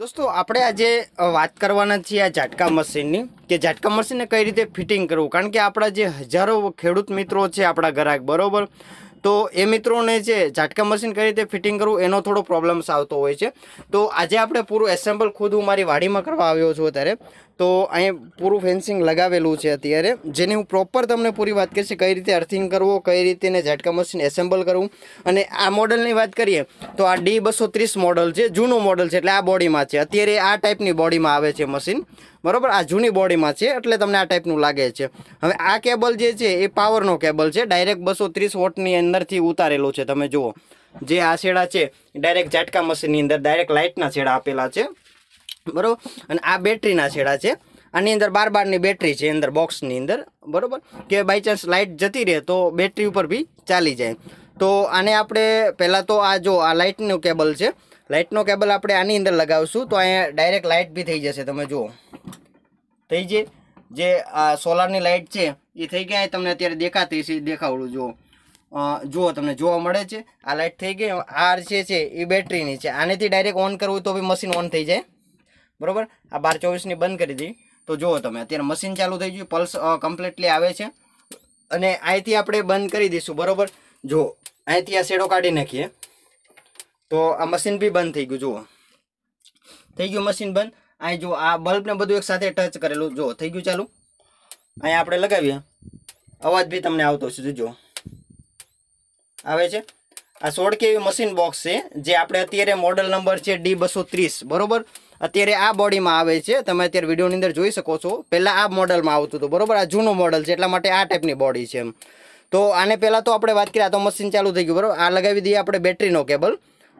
દોસ્તો આપણે આજે વાત કરવાના છીએ આ ઝાટકા મશીનની કે ઝાટકા મશીનને કઈ રીતે ફિટિંગ કરવું કારણ કે આપણા જે હજારો ખેડૂત મિત્રો છે આપણા ગ્રાહક બરાબર તો એ મિત્રોને જે ઝાટકા મશીન કઈ રીતે ફિટિંગ કરવું એનો થોડો પ્રોબ્લેમ્સ આવતો હોય છે તો આજે આપણે પૂરું એસેમ્બલ ખુદ હું મારી વાડીમાં કરવા આવ્યો છું ત્યારે તો અહીં પૂરું ફેન્સિંગ લગાવેલું છે અત્યારે જેની હું પ્રોપર તમને પૂરી વાત કરીશ કઈ રીતે અર્થિંગ કરવો કઈ રીતે એને ઝાટકા મશીન એસેમ્બલ કરવું અને આ મોડલની વાત કરીએ તો આ ડી બસો ત્રીસ મોડલ છે જૂનું મોડલ છે એટલે આ બોડીમાં છે અત્યારે આ ટાઈપની બોડીમાં આવે છે મશીન બરાબર આ જૂની બોડીમાં છે એટલે તમને આ ટાઈપનું લાગે છે હવે આ કેબલ જે છે એ પાવરનો કેબલ છે ડાયરેક્ટ બસો ત્રીસ વોટની અંદરથી ઉતારેલું છે તમે જુઓ જે આ છેડા છે ડાયરેક્ટ ઝાટકા મશીનની અંદર ડાયરેક્ટ લાઇટના છેડા આપેલા છે બરોબર અને આ બેટરીના છેડા છે આની અંદર બાર બારની બેટરી છે અંદર બોક્સની અંદર બરાબર કે બાય ચાન્સ લાઇટ જતી રહે તો બેટરી ઉપર બી ચાલી જાય તો આને આપણે પહેલાં તો આ જો આ લાઇટનું કેબલ છે લાઇટનો કેબલ આપણે આની અંદર લગાવશું તો અહીંયા ડાયરેક્ટ લાઇટ બી થઈ જશે તમે જુઓ થઈ જે જે આ સોલારની લાઇટ છે એ થઈ ગયા તમને અત્યારે દેખાતી છે દેખાવડું જુઓ જુઓ તમને જોવા મળે છે આ લાઇટ થઈ ગઈ આ છે એ બેટરીની છે આનેથી ડાયરેક્ટ ઓન કરવું તો બી મશીન ઓન થઈ જાય બરાબર આ બાર ચોવીસની બંધ કરી દીધી તો જુઓ તમે અત્યારે મશીન ચાલુ થઈ ગયું પલ્સ કમ્પ્લીટલી આવે છે અને અહીંથી આપણે બંધ કરી દઈશું બરાબર જુઓ અહીંથી આ શેડો કાઢી નાખીએ તો આ મશીન બી બંધ થઈ ગયું જુઓ થઈ ગયું મશીન બંધ અહીં જુઓ આ બલ્બને બધું એક સાથે ટચ કરેલું જુઓ થઈ ગયું ચાલુ અહીંયા આપણે લગાવીએ અવાજ બી તમને આવતો હશે જુઓ આવે છે આ સોળ એવી મશીન બોક્સ છે જે આપણે અત્યારે મોડલ નંબર છે ડી બસો ત્રીસ બરાબર અત્યારે આ બોડીમાં આવે છે તમે અત્યારે વિડીયોની અંદર જોઈ શકો છો પહેલાં આ મોડલમાં આવતું હતું બરાબર આ જૂનું મોડલ છે એટલા માટે આ ટાઈપની બોડી છે એમ તો આને પહેલાં તો આપણે વાત કરીએ આ તો મશીન ચાલુ થઈ ગયું બરાબર આ લગાવી દઈએ આપણે બેટરીનો કેબલ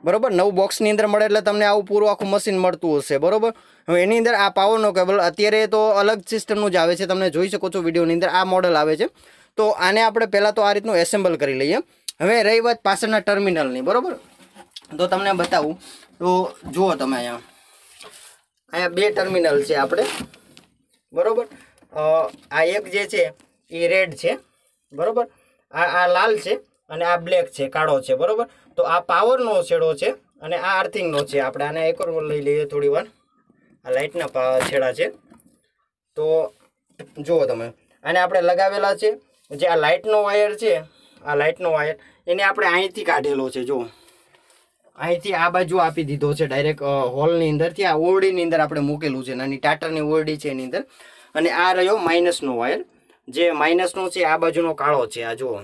બરાબર નવું બોક્સની અંદર મળે એટલે તમને આવું પૂરું આખું મશીન મળતું હશે બરાબર હવે એની અંદર આ પાવરનો કેબલ અત્યારે તો અલગ સિસ્ટમનું જ આવે છે તમને જોઈ શકો છો વિડીયોની અંદર આ મોડલ આવે છે તો આને આપણે પહેલાં તો આ રીતનું એસેમ્બલ કરી લઈએ હવે રહી વાત પાછળના ટર્મિનલની બરાબર તો તમને બતાવું તો જુઓ તમે અહીંયા અહીંયા બે ટર્મિનલ છે આપણે બરાબર આ એક જે છે એ રેડ છે બરાબર આ આ લાલ છે અને આ બ્લેક છે કાળો છે બરાબર તો આ પાવરનો છેડો છે અને આ આર્થિંગનો છે આપણે આને એક લઈ લઈએ થોડી વાર આ લાઇટના છેડા છે તો જુઓ તમે અને આપણે લગાવેલા છે જે આ લાઇટનો વાયર છે આ લાઇટનો વાયર એને આપણે અહીંથી કાઢેલો છે જુઓ અહીંથી આ બાજુ આપી દીધો છે ડાયરેક્ટ હોલની અંદરથી આ ઓરડીની અંદર આપણે મૂકેલું છે નાની ટાટરની ઓરડી છે એની અંદર અને આ રહ્યો માઇનસનો વાયર જે માઇનસનો છે આ બાજુનો કાળો છે આ જુઓ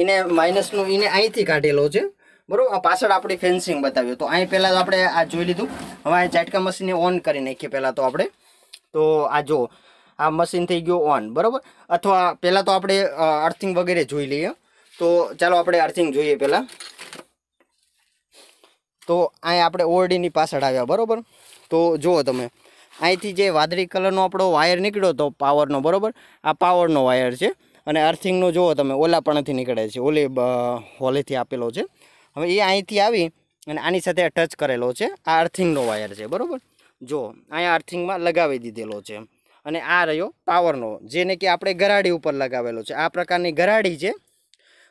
એને માઇનસનો એને અહીંથી કાઢેલો છે બરાબર પાછળ આપણે ફેન્સિંગ બતાવ્યું તો અહીં પહેલાં આપણે આ જોઈ લીધું હવે આ ઝાટકા મશીનને ઓન કરી નાખીએ પહેલાં તો આપણે તો આ જુઓ આ મશીન થઈ ગયો ઓન બરાબર અથવા પહેલાં તો આપણે અર્થિંગ વગેરે જોઈ લઈએ તો ચાલો આપણે અર્થિંગ જોઈએ પહેલાં તો અહીં આપણે ઓરડીની પાછળ આવ્યા બરાબર તો જુઓ તમે અહીંથી જે વાદળી કલરનો આપણો વાયર નીકળ્યો હતો પાવરનો બરાબર આ પાવરનો વાયર છે અને અર્થિંગનો જુઓ તમે ઓલા પણથી નીકળે છે ઓલી હોલેથી આપેલો છે હવે એ અહીંથી આવી અને આની સાથે ટચ કરેલો છે આ અર્થિંગનો વાયર છે બરાબર જો અહીંયા અર્થિંગમાં લગાવી દીધેલો છે અને આ રહ્યો પાવરનો જેને કે આપણે ગરાડી ઉપર લગાવેલો છે આ પ્રકારની ગરાડી છે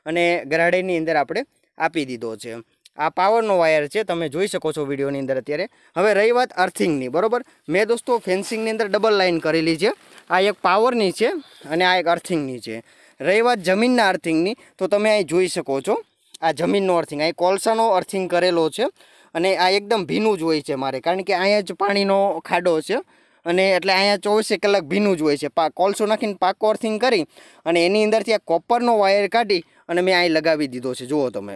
અને ગરાડીની અંદર આપણે આપી દીધો છે આ પાવરનો વાયર છે તમે જોઈ શકો છો વિડીયોની અંદર અત્યારે હવે રહી વાત અર્થિંગની બરાબર મેં દોસ્તો ફેન્સિંગની અંદર ડબલ લાઇન કરેલી છે આ એક પાવરની છે અને આ એક અર્થિંગની છે રહી વાત જમીનના અર્થિંગની તો તમે અહીં જોઈ શકો છો આ જમીનનો અર્થિંગ અહીં કોલસાનો અર્થિંગ કરેલો છે અને આ એકદમ ભીનું જ હોય છે મારે કારણ કે અહીંયા જ પાણીનો ખાડો છે અને એટલે અહીંયા ચોવીસે કલાક ભીનું જ હોય છે પા કોલસો નાખીને પાકો અર્થિંગ કરી અને એની અંદરથી આ કોપરનો વાયર કાઢી અને મેં અહીં લગાવી દીધો છે જુઓ તમે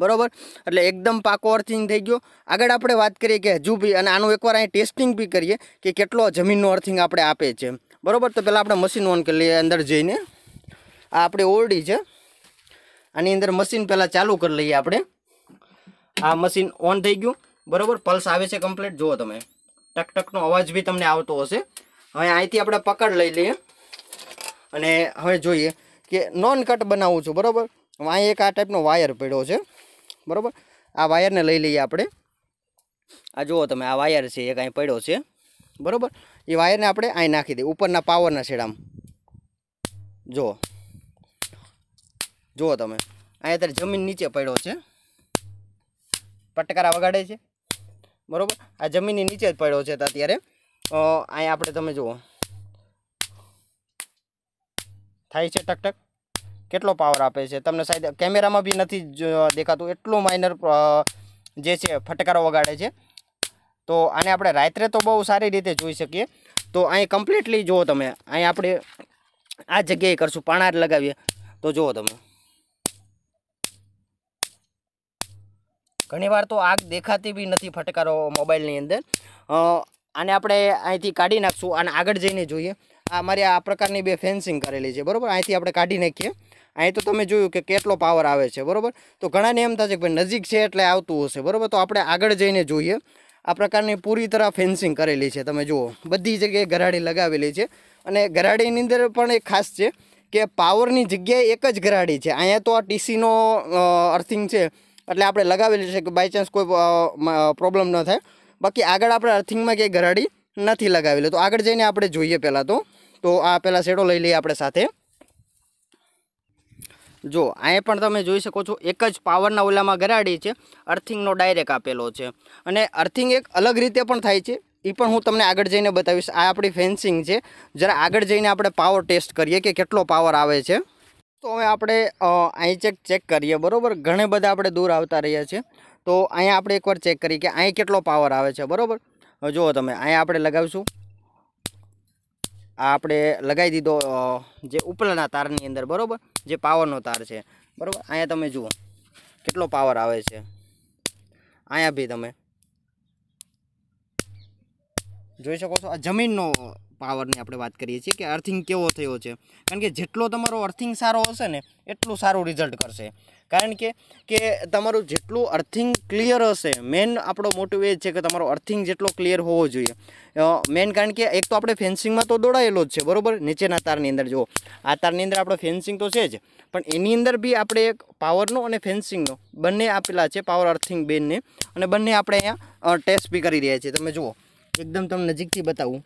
બરોબર એટલે એકદમ પાકો અર્થિંગ થઈ ગયો આગળ આપણે વાત કરીએ કે હજુ બી અને આનું એકવાર અહીં ટેસ્ટિંગ બી કરીએ કે કેટલો જમીનનું અર્થિંગ આપણે આપે છે બરાબર તો પહેલાં આપણે મશીન ઓન કરી લઈએ અંદર જઈને આ આપણે ઓરડી છે આની અંદર મશીન પહેલાં ચાલુ કરી લઈએ આપણે આ મશીન ઓન થઈ ગયું બરાબર પલ્સ આવે છે કમ્પ્લીટ જુઓ તમે ટક ટકનો અવાજ બી તમને આવતો હશે હવે અહીંથી આપણે પકડ લઈ લઈએ અને હવે જોઈએ કે નોન કટ બનાવું છું બરાબર અહીં એક આ ટાઈપનો વાયર પડ્યો છે બરાબર આ વાયરને લઈ લઈએ આપણે આ જુઓ તમે આ વાયર છે એક અહીં પડ્યો છે બરાબર એ વાયરને આપણે અહીં નાખી દઈએ ઉપરના પાવરના છેડામ જુઓ જુઓ તમે અહીં અત્યારે જમીન નીચે પડ્યો છે પટકારા વગાડે છે બરાબર આ જમીનની નીચે જ પડ્યો છે અત્યારે અહીં આપણે તમે જુઓ થાય છે ટકટક કેટલો પાવર આપે છે તમને સાહેબ કેમેરામાં બી નથી દેખાતું એટલું માઇનર જે છે ફટકારો વગાડે છે તો આને આપણે રાત્રે તો બહુ સારી રીતે જોઈ શકીએ તો અહીં કમ્પ્લીટલી જુઓ તમે અહીં આપણે આ જગ્યાએ કરશું પાણા લગાવીએ તો જુઓ તમે ઘણીવાર તો આગ દેખાતી બી નથી ફટકારો મોબાઈલની અંદર આને આપણે અહીંથી કાઢી નાખશું અને આગળ જઈને જોઈએ આ મારી આ પ્રકારની બે ફેન્સિંગ કરેલી છે બરાબર અહીંથી આપણે કાઢી નાખીએ અહીં તો તમે જોયું કે કેટલો પાવર આવે છે બરાબર તો ઘણાને એમ થશે કે ભાઈ નજીક છે એટલે આવતું હશે બરાબર તો આપણે આગળ જઈને જોઈએ આ પ્રકારની પૂરી તરફ ફેન્સિંગ કરેલી છે તમે જુઓ બધી જગ્યાએ ગરાડી લગાવેલી છે અને ગરાડીની અંદર પણ એક ખાસ છે કે પાવરની જગ્યાએ એક જ ગરાડી છે અહીંયા તો આ ટીસીનો અર્થિંગ છે એટલે આપણે લગાવેલી છે કે બાય ચાન્સ કોઈ પ્રોબ્લેમ ન થાય બાકી આગળ આપણે અર્થિંગમાં ક્યાંય ગરાડી નથી લગાવેલી તો આગળ જઈને આપણે જોઈએ પહેલાં તો તો આ પહેલાં શેડો લઈ લઈએ આપણે સાથે જો અહીં પણ તમે જોઈ શકો છો એક જ પાવરના ઓલામાં ગરાડી છે અર્થિંગનો ડાયરેક્ટ આપેલો છે અને અર્થિંગ એક અલગ રીતે પણ થાય છે એ પણ હું તમને આગળ જઈને બતાવીશ આ આપણી ફેન્સિંગ છે જરા આગળ જઈને આપણે પાવર ટેસ્ટ કરીએ કે કેટલો પાવર આવે છે તો હવે આપણે અહીં ચેક ચેક કરીએ બરાબર ઘણે બધા આપણે દૂર આવતા રહ્યા છે તો અહીંયા આપણે એકવાર ચેક કરીએ કે અહીં કેટલો પાવર આવે છે બરાબર જુઓ તમે અહીંયા આપણે લગાવીશું આ આપણે લગાવી દીધો જે ઉપલાના તારની અંદર બરાબર જે પાવરનો તાર છે બરાબર અહીંયા તમે જુઓ કેટલો પાવર આવે છે અહીંયા બી તમે જોઈ શકો છો આ જમીનનો પાવરની આપણે વાત કરીએ છીએ કે અર્થિંગ કેવો થયો છે કારણ કે જેટલો તમારો અર્થિંગ સારો હશે ને એટલું સારું રિઝલ્ટ કરશે કારણ કે કે તમારું જેટલું અર્થિંગ ક્લિયર હશે મેન આપણો મોટિવ એ છે કે તમારો અર્થિંગ જેટલો ક્લિયર હોવો જોઈએ મેન કારણ કે એક તો આપણે ફેન્સિંગમાં તો દોડાયેલો જ છે બરાબર નીચેના તારની અંદર જુઓ આ તારની અંદર આપણે ફેન્સિંગ તો છે જ પણ એની અંદર બી આપણે એક પાવરનો અને ફેન્સિંગનો બંને આપેલા છે પાવર અર્થિંગ બેનને અને બંને આપણે અહીંયા ટેસ્ટ બી કરી રહ્યા છીએ તમે જુઓ એકદમ તમને નજીકથી બતાવું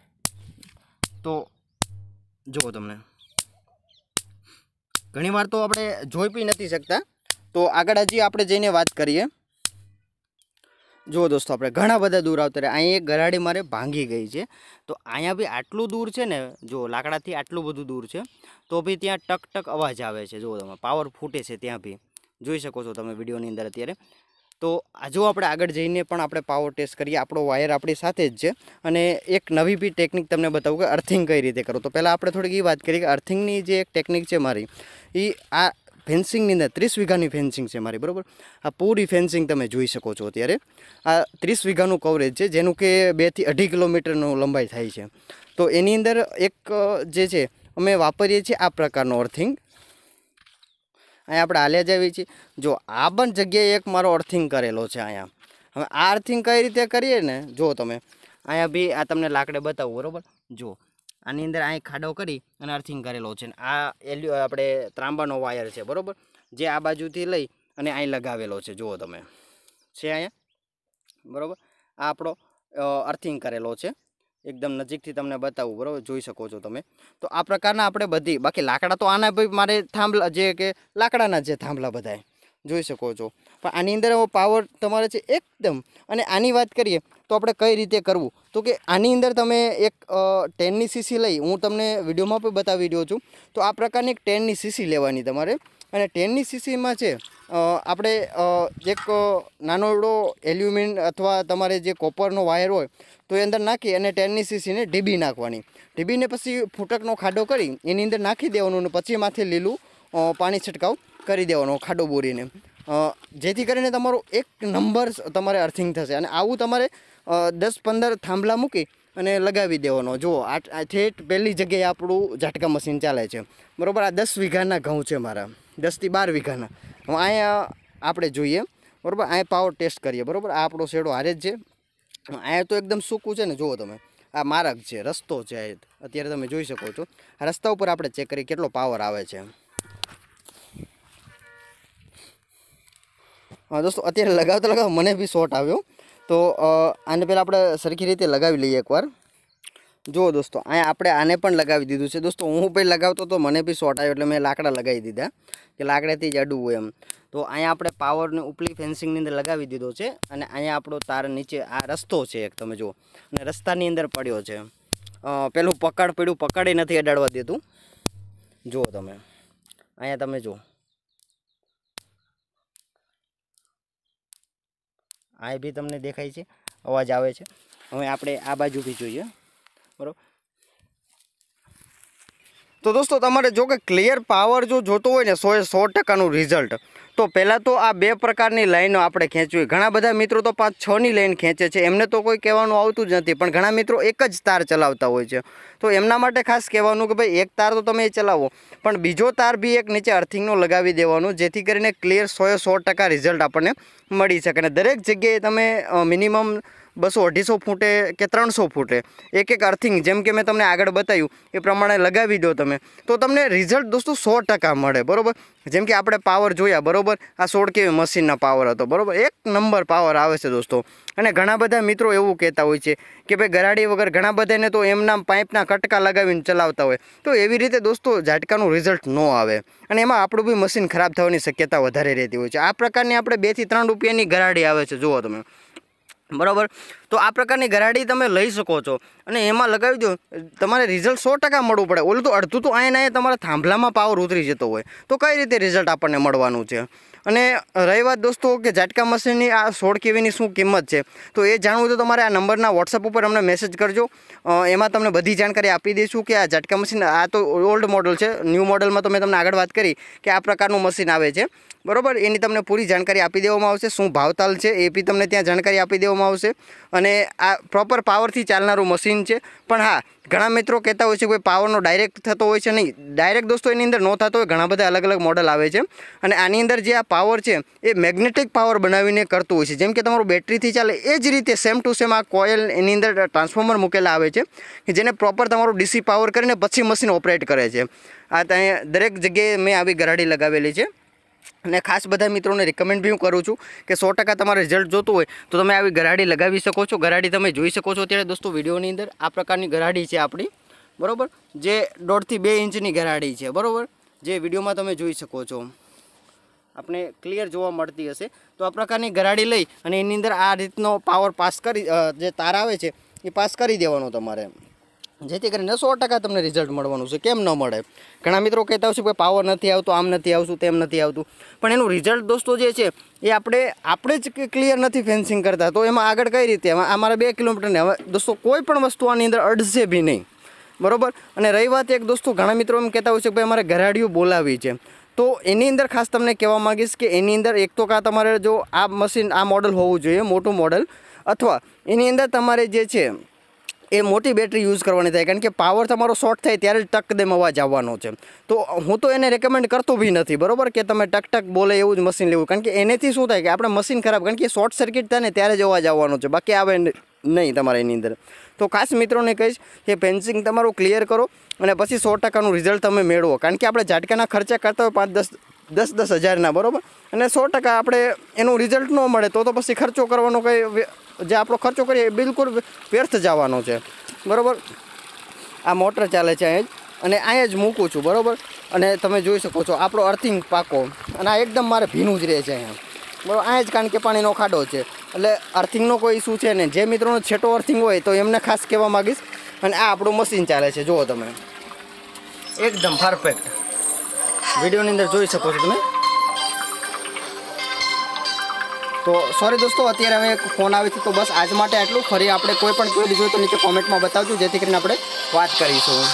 તો જુઓ તમને ઘણીવાર તો આપણે જોઈ બી નથી શકતા તો આગળ હજી આપણે જઈને વાત કરીએ જુઓ દોસ્તો આપણે ઘણા બધા દૂર આવતા રહે અહીંયા એક ગરાડી મારે ભાંગી ગઈ છે તો અહીંયા બી આટલું દૂર છે ને જો લાકડાથી આટલું બધું દૂર છે તો બી ત્યાં ટક ટક અવાજ આવે છે જુઓ તમે પાવર ફૂટે છે ત્યાં બી જોઈ શકો છો તમે વિડીયોની અંદર અત્યારે તો હજુ આપણે આગળ જઈને પણ આપણે પાવર ટેસ્ટ કરીએ આપણો વાયર આપણી સાથે જ છે અને એક નવી બી ટેકનિક તમને બતાવું કે અર્થિંગ કઈ રીતે કરો તો પહેલાં આપણે થોડીક એ વાત કરીએ કે અર્થિંગની જે એક ટેકનિક છે મારી એ આ ફેન્સિંગની અંદર ત્રીસ વીઘાની ફેન્સિંગ છે મારી બરાબર આ પૂરી ફેન્સિંગ તમે જોઈ શકો છો અત્યારે આ ત્રીસ વીઘાનું કવરેજ છે જેનું કે બેથી અઢી કિલોમીટરનું લંબાઈ થાય છે તો એની અંદર એક જે છે અમે વાપરીએ છીએ આ પ્રકારનું અર્થિંગ અહીંયા આપણે હાલે જવી છીએ જો આ પણ જગ્યાએ એક મારો અર્થિંગ કરેલો છે અહીંયા હવે આ અર્થિંગ કઈ રીતે કરીએ ને જો તમે અહીંયા બી આ તમને લાકડે બતાવું બરાબર જો આની અંદર અહીં ખાડો કરી અને અર્થિંગ કરેલો છે આ એલ્યુ આપણે ત્રાંબાનો વાયર છે બરાબર જે આ બાજુથી લઈ અને અહીં લગાવેલો છે જુઓ તમે છે અહીંયા બરાબર આ આપણો અર્થિંગ કરેલો છે એકદમ નજીકથી તમને બતાવું બરાબર જોઈ શકો છો તમે તો આ પ્રકારના આપણે બધી બાકી લાકડા તો આના ભાઈ મારે થાંભલા જે કે લાકડાના જે થાંભલા બધા જોઈ શકો છો પણ આની અંદર પાવર તમારે છે એકદમ અને આની વાત કરીએ તો આપણે કઈ રીતે કરવું તો કે આની અંદર તમે એક ટેનની સીસી લઈ હું તમને વિડીયોમાં પણ બતાવી રહ્યો છું તો આ પ્રકારની એક ટેનની સીસી લેવાની તમારે અને ટેનની સીસીમાં છે આપણે એક નાનો એવડો એલ્યુમિન અથવા તમારે જે કોપરનો વાયર હોય તો એ અંદર નાખી અને ટેનની સીસીને ડીબી નાખવાની ડીબીને પછી ફૂટકનો ખાડો કરી એની અંદર નાખી દેવાનું અને પછી માથે લીલું પાણી છંટકાવ કરી દેવાનો ખાડો બોરીને જેથી કરીને તમારો એક નંબર તમારે અર્થિંગ થશે અને આવું તમારે દસ પંદર થાંભલા મૂકી અને લગાવી દેવાનો જુઓ આ ઠેઠ પહેલી જગ્યાએ આપણું ઝાટકા મશીન ચાલે છે બરાબર આ દસ વીઘાના ઘઉં છે મારા દસથી બાર વીઘાના અહીંયા આપણે જોઈએ બરાબર અહીંયા પાવર ટેસ્ટ કરીએ બરાબર આપણો શેડો હારે જ છે અહીંયા તો એકદમ સૂકું છે ને જુઓ તમે આ માર્ગ છે રસ્તો છે અત્યારે તમે જોઈ શકો છો રસ્તા ઉપર આપણે ચેક કરીએ કેટલો પાવર આવે છે દોસ્તો અત્યારે લગાવતા લગાવ મને બી શોર્ટ આવ્યો તો આને પહેલાં આપણે સરખી રીતે લગાવી લઈએ એકવાર જુઓ દોસ્તો અહીંયા આપણે આને પણ લગાવી દીધું છે દોસ્તો હું ભાઈ લગાવતો તો મને બી શોર્ટ આવ્યો એટલે મેં લાકડા લગાવી દીધા કે લાકડાથી જ અડવું એમ તો અહીંયા આપણે પાવરને ઉપલી ફેન્સિંગની અંદર લગાવી દીધો છે અને અહીંયા આપણો તાર નીચે આ રસ્તો છે એક તમે જુઓ અને રસ્તાની અંદર પડ્યો છે પેલું પકડ પડ્યું પકડે નથી અડાડવા દેતું જુઓ તમે અહીંયા તમે જુઓ આ બી તમને દેખાય છે અવાજ આવે છે હવે આપણે આ બાજુ બી જોઈએ બરાબર તો દોસ્તો તમારે જો કે ક્લિયર પાવર જો જોતો હોય ને સો એ સો ટકાનું રિઝલ્ટ તો પહેલાં તો આ બે પ્રકારની લાઈનો આપણે ખેંચવી ઘણા બધા મિત્રો તો પાંચ છની લાઈન ખેંચે છે એમને તો કોઈ કહેવાનું આવતું જ નથી પણ ઘણા મિત્રો એક જ તાર ચલાવતા હોય છે તો એમના માટે ખાસ કહેવાનું કે ભાઈ એક તાર તો તમે એ ચલાવો પણ બીજો તાર બી એક નીચે અર્થિંગનો લગાવી દેવાનું જેથી કરીને ક્લિયર સો એ સો ટકા રિઝલ્ટ આપણને મળી શકે અને દરેક જગ્યાએ તમે મિનિમમ બસો અઢીસો ફૂટે કે ત્રણસો ફૂટે એક એક અર્થિંગ જેમ કે મેં તમને આગળ બતાવ્યું એ પ્રમાણે લગાવી દો તમે તો તમને રિઝલ્ટ દોસ્તો સો ટકા મળે બરાબર જેમ કે આપણે પાવર જોયા બરાબર આ સોળ કેવી મશીનના પાવર હતો બરાબર એક નંબર પાવર આવે છે દોસ્તો અને ઘણા બધા મિત્રો એવું કહેતા હોય છે કે ભાઈ ગરાડી વગર ઘણા બધાને તો એમના પાઇપના કટકા લગાવીને ચલાવતા હોય તો એવી રીતે દોસ્તો ઝાટકાનું રિઝલ્ટ ન આવે અને એમાં આપણું બી મશીન ખરાબ થવાની શક્યતા વધારે રહેતી હોય છે આ પ્રકારની આપણે બેથી ત્રણ રૂપિયાની ગરાડી આવે છે જુઓ તમે બરાબર તો આ પ્રકારની ગરાડી તમે લઈ શકો છો અને એમાં લગાવી દો તમારે રિઝલ્ટ સો ટકા મળવું પડે ઓલું તો અડધું તો અહીંયા અહીંયા તમારા થાંભલામાં પાવર ઉતરી જતો હોય તો કઈ રીતે રિઝલ્ટ આપણને મળવાનું છે અને રહી વાત દોસ્તો કે ઝાટકા મશીનની આ સોળ કેવીની શું કિંમત છે તો એ જાણવું તો તમારે આ નંબરના વોટ્સઅપ ઉપર અમને મેસેજ કરજો એમાં તમને બધી જાણકારી આપી દઈશું કે આ ઝાટકા મશીન આ તો ઓલ્ડ મોડલ છે ન્યૂ મોડલમાં તો મેં તમને આગળ વાત કરી કે આ પ્રકારનું મશીન આવે છે બરાબર એની તમને પૂરી જાણકારી આપી દેવામાં આવશે શું ભાવતાલ છે એ બી તમને ત્યાં જાણકારી આપી દેવામાં આવશે અને આ પ્રોપર પાવરથી ચાલનારું મશીન છે પણ હા ઘણા મિત્રો કહેતા હોય છે કે પાવરનો ડાયરેક્ટ થતો હોય છે નહીં ડાયરેક્ટ દોસ્તો એની અંદર ન થતો હોય ઘણા બધા અલગ અલગ મોડલ આવે છે અને આની અંદર જે આ પાવર છે એ મેગ્નેટિક પાવર બનાવીને કરતું હોય છે જેમ કે તમારું બેટરીથી ચાલે એ જ રીતે સેમ ટુ સેમ આ કોયલ એની અંદર ટ્રાન્સફોર્મર મૂકેલા આવે છે કે જેને પ્રોપર તમારું ડીસી પાવર કરીને પછી મશીન ઓપરેટ કરે છે આ ત્યાં દરેક જગ્યાએ મેં આવી ગરાડી લગાવેલી છે અને ખાસ બધા મિત્રોને રિકમેન્ડ બી હું કરું છું કે સો ટકા તમારે રિઝલ્ટ જોતું હોય તો તમે આવી ગરાડી લગાવી શકો છો ગરાડી તમે જોઈ શકો છો ત્યારે દોસ્તો વિડીયોની અંદર આ પ્રકારની ગરાડી છે આપણી બરાબર જે દોઢથી બે ઇંચની ગરાડી છે બરાબર જે વિડીયોમાં તમે જોઈ શકો છો આપણે ક્લિયર જોવા મળતી હશે તો આ પ્રકારની ગરાડી લઈ અને એની અંદર આ રીતનો પાવર પાસ કરી જે તાર આવે છે એ પાસ કરી દેવાનો તમારે જેથી કરીને સો ટકા તમને રિઝલ્ટ મળવાનું છે કેમ ન મળે ઘણા મિત્રો કહેતા હોય છે કે પાવર નથી આવતો આમ નથી આવતું તેમ નથી આવતું પણ એનું રિઝલ્ટ દોસ્તો જે છે એ આપણે આપણે જ ક્લિયર નથી ફેન્સિંગ કરતા તો એમાં આગળ કઈ રીતે અમારા બે કિલોમીટરને હવે દોસ્તો કોઈ પણ વસ્તુ આની અંદર અડશે બી નહીં બરાબર અને રહી વાત એક દોસ્તો ઘણા મિત્રો એમ કહેતા હોય છે કે ભાઈ અમારે ઘરાડીઓ બોલાવી છે તો એની અંદર ખાસ તમને કહેવા માગીશ કે એની અંદર એક તો કાં તમારે જો આ મશીન આ મોડલ હોવું જોઈએ મોટું મોડલ અથવા એની અંદર તમારે જે છે એ મોટી બેટરી યુઝ કરવાની થાય કારણ કે પાવર તમારો શોર્ટ થાય ત્યારે ટક દેમ અવાજ આવવાનો છે તો હું તો એને રેકમેન્ડ કરતો બી નથી બરાબર કે તમે ટક ટક બોલે એવું જ મશીન લેવું કારણ કે એનેથી શું થાય કે આપણે મશીન ખરાબ કારણ કે શોર્ટ સર્કિટ થાય ને ત્યારે જ અવાજ આવવાનો છે બાકી આવે નહીં તમારે એની અંદર તો ખાસ મિત્રોને કહીશ કે ફેન્સિંગ તમારું ક્લિયર કરો અને પછી સો ટકાનું રિઝલ્ટ તમે મેળવો કારણ કે આપણે ઝાટકાના ખર્ચા કરતા હોય પાંચ દસ દસ દસ હજારના બરાબર અને સો ટકા આપણે એનું રિઝલ્ટ ન મળે તો તો પછી ખર્ચો કરવાનો કંઈ જે આપણો ખર્ચો કરીએ એ બિલકુલ વ્યર્થ જવાનો છે બરાબર આ મોટર ચાલે છે અહીં જ અને અહીંયા જ મૂકું છું બરાબર અને તમે જોઈ શકો છો આપણો અર્થિંગ પાકો અને આ એકદમ મારે ભીનું જ રહે છે અહીંયા બરાબર અહીંયા જ કારણ કે પાણીનો ખાડો છે એટલે અર્થિંગનો કોઈ ઇસ્યુ છે નહીં જે મિત્રોનો છેટો અર્થિંગ હોય તો એમને ખાસ કહેવા માગીશ અને આ આપણું મશીન ચાલે છે જુઓ તમે એકદમ પરફેક્ટ વિડીયો ની અંદર જોઈ શકો છો તમે તો સોરી દોસ્તો અત્યારે હવે એક ફોન આવે છે તો બસ આજ માટે આટલું ફરી આપણે કોઈ પણ કોઈ બીજું તો નીચે કોમેન્ટમાં બતાવજો જેથી કરીને આપણે વાત કરીશું